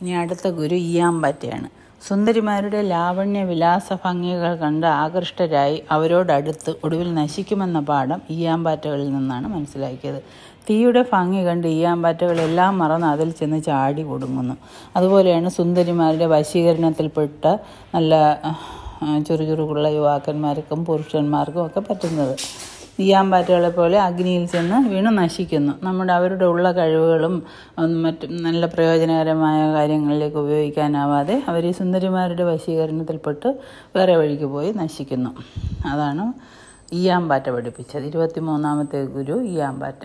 ഇനി അടുത്ത ഗുരു ഇയാമ്പറ്റയാണ് സുന്ദരിമാരുടെ ലാവണ്യ വിലാസ ഭംഗികൾ കണ്ട് ആകൃഷ്ടരായി അവരോടടുത്ത് ഒടുവിൽ നശിക്കുമെന്ന പാഠം ഈയാമ്പാറ്റകളിൽ നിന്നാണ് മനസ്സിലാക്കിയത് തീയുടെ ഭംഗി കണ്ട് ഈയാമ്പാറ്റകളെല്ലാം മറന്ന് അതിൽ ചെന്ന് ചാടി കൊടുങ്ങുന്നു അതുപോലെയാണ് സുന്ദരിമാരുടെ വശീകരണത്തിൽപ്പെട്ട നല്ല ചുറുചുറുക്കുള്ള യുവാക്കന്മാർക്കും പുരുഷന്മാർക്കും ഒക്കെ പറ്റുന്നത് നീയാമ്പാറ്റുകളെ പോലെ അഗ്നിയിൽ ചെന്ന് വീണ് നശിക്കുന്നു നമ്മുടെ അവരുടെ ഉള്ള കഴിവുകളും മറ്റും നല്ല പ്രയോജനകരമായ കാര്യങ്ങളിലേക്ക് ഉപയോഗിക്കാനാവാതെ അവർ ഈ സുന്ദരിമാരുടെ വശീകരണത്തിൽപ്പെട്ട് വേറെ വഴിക്ക് പോയി നശിക്കുന്നു അതാണ് ഈയാമ്പാറ്റ പഠിപ്പിച്ചത് ഇരുപത്തി മൂന്നാമത്തെ ഗുരു ഈയാമ്പാറ്റ